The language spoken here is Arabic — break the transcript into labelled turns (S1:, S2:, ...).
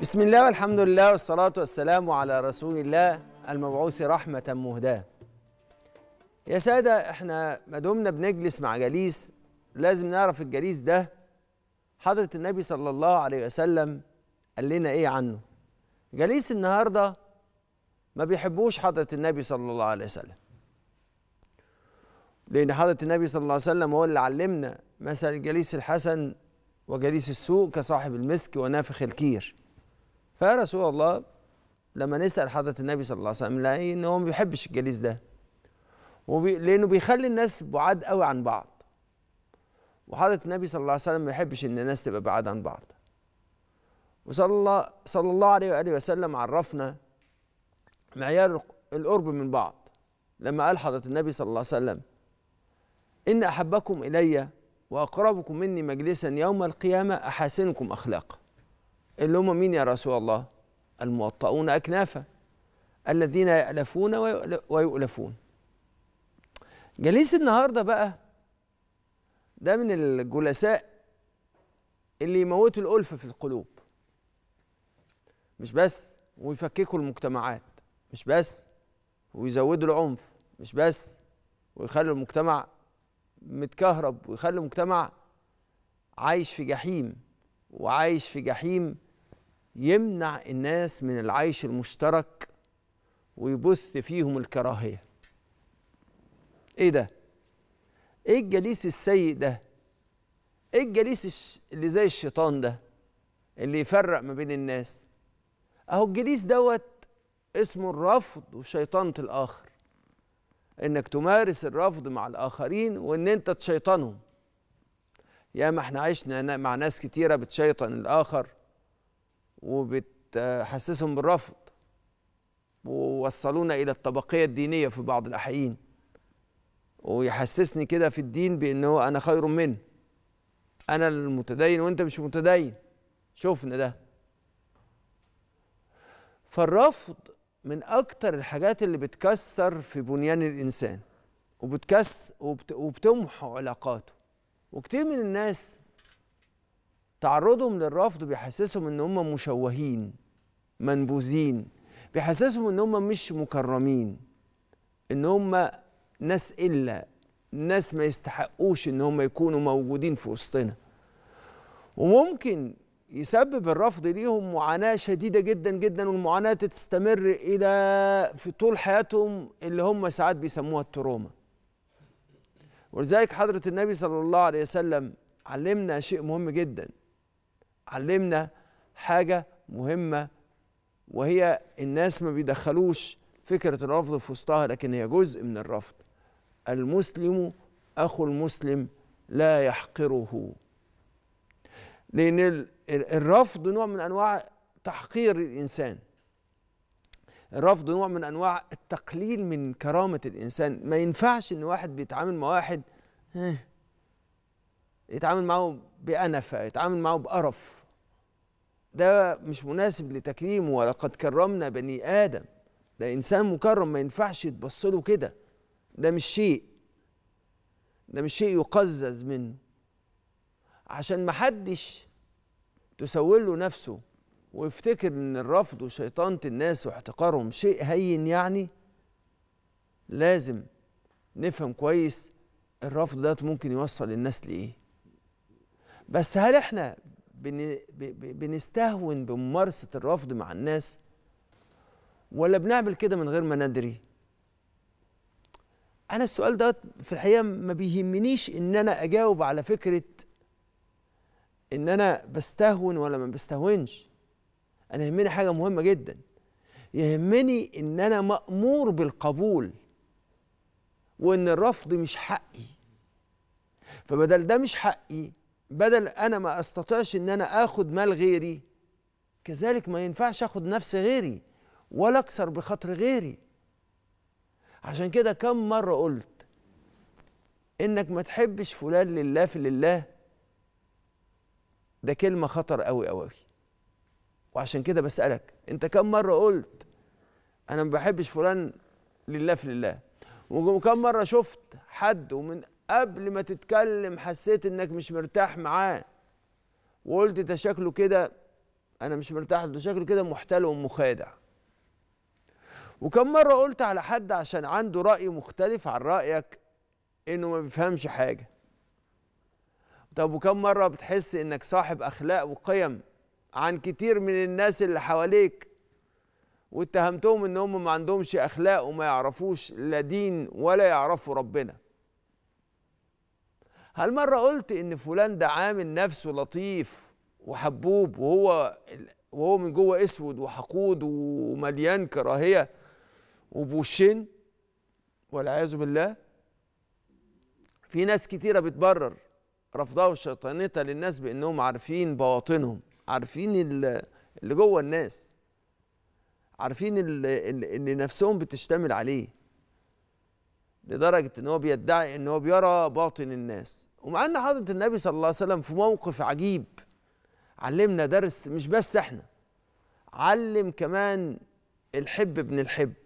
S1: بسم الله والحمد لله والصلاة والسلام على رسول الله المبعوث رحمة مهداة يا سادة احنا ما دمنا بنجلس مع جليس لازم نعرف الجليس ده حضرة النبي صلى الله عليه وسلم قال لنا ايه عنه جليس النهارده ما بيحبوش حضرة النبي صلى الله عليه وسلم لأن حضرة النبي صلى الله عليه وسلم هو اللي علمنا مثل جليس الحسن وجليس السوء كصاحب المسك ونافخ الكير فيا رسول الله لما نسال حضره النبي صلى الله عليه وسلم نلاقي ان هو ما بيحبش الجليس ده وبي لانه بيخلي الناس بعاد قوي عن بعض وحضره النبي صلى الله عليه وسلم ما يحبش ان الناس تبقى بعاد عن بعض وصلى الله صلى الله عليه واله وسلم عرفنا معيار القرب من بعض لما قال حضره النبي صلى الله عليه وسلم ان احبكم الي واقربكم مني مجلسا يوم القيامه احاسنكم اخلاقا اللي هم مين يا رسول الله الموطؤون أكنافا الذين يألفون ويؤلفون جليس النهارده بقى ده من الجلساء اللي يموتوا الألفة في القلوب مش بس ويفككوا المجتمعات مش بس ويزودوا العنف مش بس ويخلوا المجتمع متكهرب ويخلوا المجتمع عايش في جحيم وعايش في جحيم يمنع الناس من العيش المشترك ويبث فيهم الكراهية ايه ده ايه الجليس السيء ده ايه الجليس اللي زي الشيطان ده اللي يفرق ما بين الناس اهو الجليس دوت اسمه الرفض وشيطنة الاخر انك تمارس الرفض مع الاخرين وان انت تشيطنهم يا ما احنا عشنا مع ناس كتيرة بتشيطن الاخر وبتحسسهم بالرفض ووصلونا الى الطبقيه الدينيه في بعض الاحيان ويحسسني كده في الدين بانه انا خير منه انا المتدين وانت مش متدين شوفنا ده فالرفض من اكتر الحاجات اللي بتكسر في بنيان الانسان وبتكس وبتمحو علاقاته وكتير من الناس تعرضهم للرفض بيحسسهم ان هم مشوهين منبوذين بيحسسهم ان هم مش مكرمين ان هم ناس الا ناس ما يستحقوش ان هم يكونوا موجودين في وسطنا وممكن يسبب الرفض ليهم معاناة شديدة جدا جدا والمعاناة تستمر إلى في طول حياتهم اللي هم ساعات بيسموها التروما ولذلك حضرة النبي صلى الله عليه وسلم علمنا شيء مهم جدا علمنا حاجه مهمه وهي الناس ما بيدخلوش فكره الرفض في وسطها لكن هي جزء من الرفض المسلم اخو المسلم لا يحقره لان الرفض نوع من انواع تحقير الانسان الرفض نوع من انواع التقليل من كرامه الانسان ما ينفعش ان واحد بيتعامل مع واحد إيه، يتعامل معه بأنفة يتعامل معه بقرف ده مش مناسب لتكريمه ولقد كرمنا بني آدم ده إنسان مكرم ما ينفعش يتبص له كده ده مش شيء ده مش شيء يقزز منه عشان محدش تسول له نفسه ويفتكر ان الرفض وشيطانة الناس واحتقارهم شيء هين يعني لازم نفهم كويس الرفض ده ممكن يوصل الناس لايه بس هل احنا بنستهون بممارسه الرفض مع الناس ولا بنعمل كده من غير ما ندري انا السؤال ده في الحقيقه ما بيهمنيش ان انا اجاوب على فكره ان انا بستهون ولا ما بستهونش انا يهمني حاجه مهمه جدا يهمني ان انا مامور بالقبول وان الرفض مش حقي فبدل ده مش حقي بدل انا ما استطيعش ان انا اخد مال غيري كذلك ما ينفعش اخد نفس غيري ولا اكسر بخاطر غيري عشان كده كم مره قلت انك ما تحبش فلان لله في لله ده كلمه خطر قوي قوي وعشان كده بسالك انت كم مره قلت انا ما بحبش فلان لله في لله وكم مره شفت حد ومن قبل ما تتكلم حسيت انك مش مرتاح معاه وقلت ده شكله كده انا مش مرتاح ده شكله كده محتال ومخادع وكم مرة قلت على حد عشان عنده رأي مختلف عن رأيك انه ما بيفهمش حاجة طب وكم مرة بتحس انك صاحب اخلاق وقيم عن كتير من الناس اللي حواليك واتهمتهم ان هم ما عندهمش اخلاق وما يعرفوش لا دين ولا يعرفوا ربنا هل مرة قلت إن فلان ده عامل نفسه لطيف وحبوب وهو وهو من جوه اسود وحقود ومليان كراهيه وبوشين والعياذ بالله في ناس كتيره بتبرر رفضها وشيطانتها للناس بانهم عارفين بواطنهم عارفين اللي جوه الناس عارفين اللي, اللي نفسهم بتشتمل عليه لدرجه ان هو بيدعي أنه بيرى باطن الناس ومع ان حضره النبي صلى الله عليه وسلم في موقف عجيب علمنا درس مش بس احنا علم كمان الحب ابن الحب